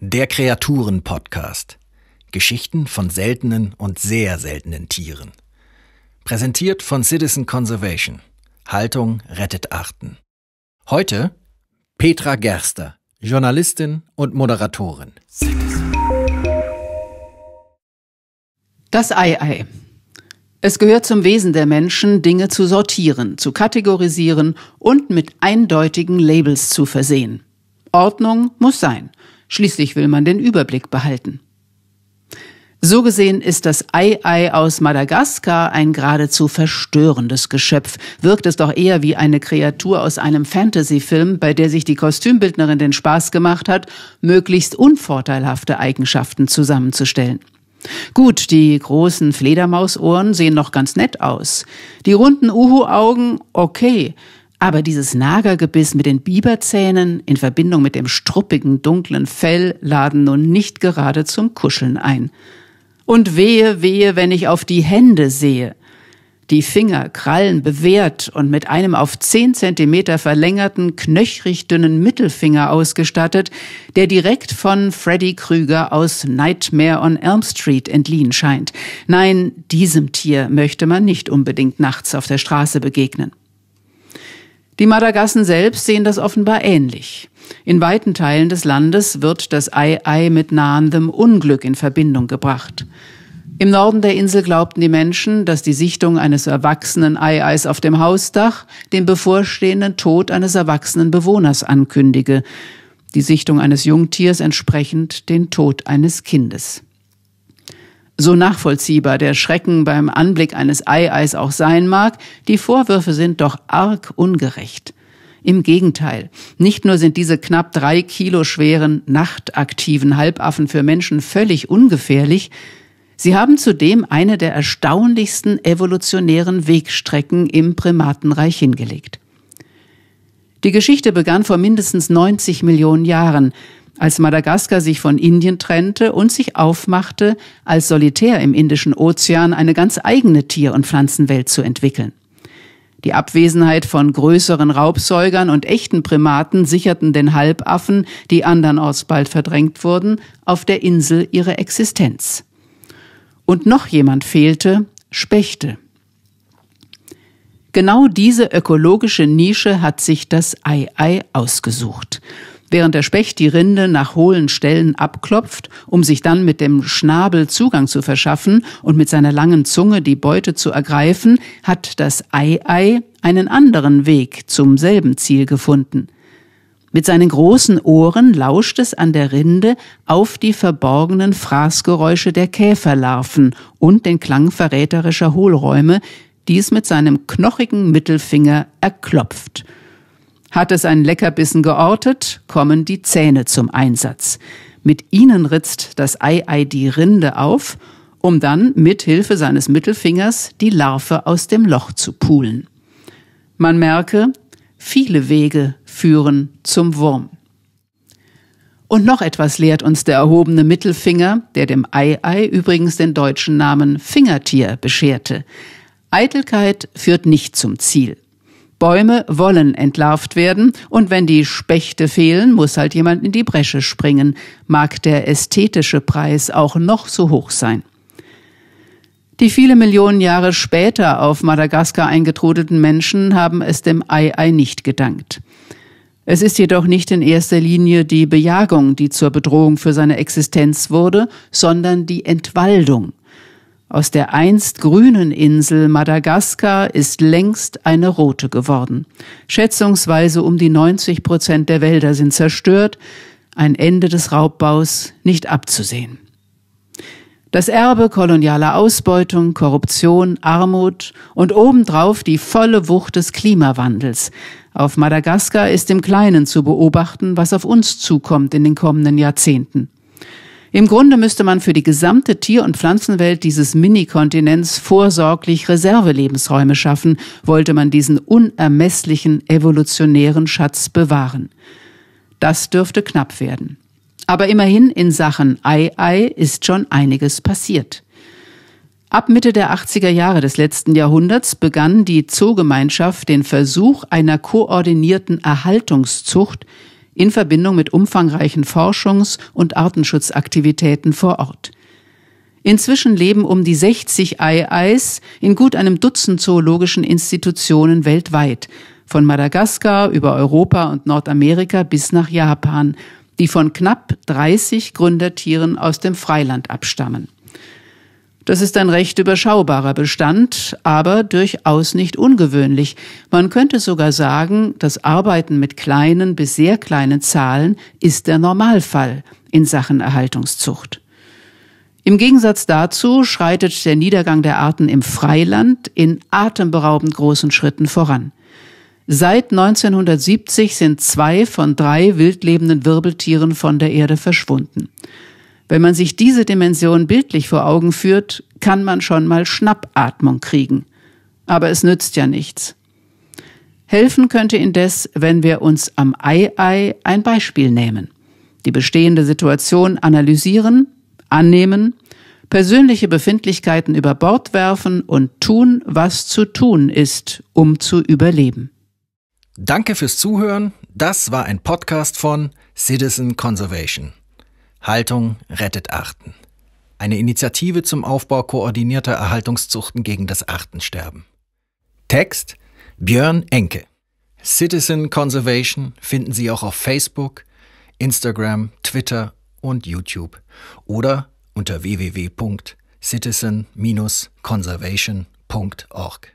Der Kreaturen-Podcast. Geschichten von seltenen und sehr seltenen Tieren. Präsentiert von Citizen Conservation. Haltung rettet Arten. Heute Petra Gerster, Journalistin und Moderatorin. Das Ei-Ei. Es gehört zum Wesen der Menschen, Dinge zu sortieren, zu kategorisieren und mit eindeutigen Labels zu versehen. Ordnung muss sein. Schließlich will man den Überblick behalten. So gesehen ist das Ei-Ei aus Madagaskar ein geradezu verstörendes Geschöpf. Wirkt es doch eher wie eine Kreatur aus einem Fantasy-Film, bei der sich die Kostümbildnerin den Spaß gemacht hat, möglichst unvorteilhafte Eigenschaften zusammenzustellen. Gut, die großen Fledermausohren sehen noch ganz nett aus. Die runden Uhu-Augen, okay. Aber dieses Nagergebiss mit den Biberzähnen in Verbindung mit dem struppigen, dunklen Fell laden nun nicht gerade zum Kuscheln ein. Und wehe, wehe, wenn ich auf die Hände sehe die Finger, Krallen bewehrt und mit einem auf zehn Zentimeter verlängerten, knöchrig dünnen Mittelfinger ausgestattet, der direkt von Freddy Krüger aus Nightmare on Elm Street entliehen scheint. Nein, diesem Tier möchte man nicht unbedingt nachts auf der Straße begegnen. Die Madagassen selbst sehen das offenbar ähnlich. In weiten Teilen des Landes wird das Ei-Ei mit nahendem Unglück in Verbindung gebracht. Im Norden der Insel glaubten die Menschen, dass die Sichtung eines erwachsenen Eieis auf dem Hausdach den bevorstehenden Tod eines erwachsenen Bewohners ankündige, die Sichtung eines Jungtiers entsprechend den Tod eines Kindes. So nachvollziehbar der Schrecken beim Anblick eines Eieis auch sein mag, die Vorwürfe sind doch arg ungerecht. Im Gegenteil, nicht nur sind diese knapp drei Kilo schweren, nachtaktiven Halbaffen für Menschen völlig ungefährlich, Sie haben zudem eine der erstaunlichsten evolutionären Wegstrecken im Primatenreich hingelegt. Die Geschichte begann vor mindestens 90 Millionen Jahren, als Madagaskar sich von Indien trennte und sich aufmachte, als solitär im Indischen Ozean eine ganz eigene Tier- und Pflanzenwelt zu entwickeln. Die Abwesenheit von größeren Raubsäugern und echten Primaten sicherten den Halbaffen, die andernorts bald verdrängt wurden, auf der Insel ihre Existenz und noch jemand fehlte, Spechte. Genau diese ökologische Nische hat sich das Ei-Ei ausgesucht. Während der Specht die Rinde nach hohlen Stellen abklopft, um sich dann mit dem Schnabel Zugang zu verschaffen und mit seiner langen Zunge die Beute zu ergreifen, hat das Ei-Ei einen anderen Weg zum selben Ziel gefunden – mit seinen großen Ohren lauscht es an der Rinde auf die verborgenen Fraßgeräusche der Käferlarven und den Klang verräterischer Hohlräume, die es mit seinem knochigen Mittelfinger erklopft. Hat es einen Leckerbissen geortet, kommen die Zähne zum Einsatz. Mit ihnen ritzt das Ei-Ei die Rinde auf, um dann mit Hilfe seines Mittelfingers die Larve aus dem Loch zu pulen. Man merke, Viele Wege führen zum Wurm. Und noch etwas lehrt uns der erhobene Mittelfinger, der dem Ei-Ei übrigens den deutschen Namen Fingertier bescherte. Eitelkeit führt nicht zum Ziel. Bäume wollen entlarvt werden und wenn die Spechte fehlen, muss halt jemand in die Bresche springen, mag der ästhetische Preis auch noch so hoch sein. Die viele Millionen Jahre später auf Madagaskar eingetrudelten Menschen haben es dem Ei-Ei nicht gedankt. Es ist jedoch nicht in erster Linie die Bejagung, die zur Bedrohung für seine Existenz wurde, sondern die Entwaldung. Aus der einst grünen Insel Madagaskar ist längst eine rote geworden. Schätzungsweise um die 90 Prozent der Wälder sind zerstört, ein Ende des Raubbaus nicht abzusehen. Das Erbe kolonialer Ausbeutung, Korruption, Armut und obendrauf die volle Wucht des Klimawandels. Auf Madagaskar ist im Kleinen zu beobachten, was auf uns zukommt in den kommenden Jahrzehnten. Im Grunde müsste man für die gesamte Tier- und Pflanzenwelt dieses Minikontinents vorsorglich Reservelebensräume schaffen, wollte man diesen unermesslichen evolutionären Schatz bewahren. Das dürfte knapp werden. Aber immerhin in Sachen Ei Ei ist schon einiges passiert. Ab Mitte der 80er Jahre des letzten Jahrhunderts begann die Zoogemeinschaft den Versuch einer koordinierten Erhaltungszucht in Verbindung mit umfangreichen Forschungs- und Artenschutzaktivitäten vor Ort. Inzwischen leben um die 60 Ei-Eis in gut einem Dutzend zoologischen Institutionen weltweit, von Madagaskar über Europa und Nordamerika bis nach Japan – die von knapp 30 Gründertieren aus dem Freiland abstammen. Das ist ein recht überschaubarer Bestand, aber durchaus nicht ungewöhnlich. Man könnte sogar sagen, das Arbeiten mit kleinen bis sehr kleinen Zahlen ist der Normalfall in Sachen Erhaltungszucht. Im Gegensatz dazu schreitet der Niedergang der Arten im Freiland in atemberaubend großen Schritten voran. Seit 1970 sind zwei von drei wildlebenden Wirbeltieren von der Erde verschwunden. Wenn man sich diese Dimension bildlich vor Augen führt, kann man schon mal Schnappatmung kriegen. Aber es nützt ja nichts. Helfen könnte indes, wenn wir uns am Ei-Ei ein Beispiel nehmen, die bestehende Situation analysieren, annehmen, persönliche Befindlichkeiten über Bord werfen und tun, was zu tun ist, um zu überleben. Danke fürs Zuhören. Das war ein Podcast von Citizen Conservation. Haltung rettet Arten. Eine Initiative zum Aufbau koordinierter Erhaltungszuchten gegen das Artensterben. Text Björn Enke. Citizen Conservation finden Sie auch auf Facebook, Instagram, Twitter und YouTube oder unter www.citizen-conservation.org.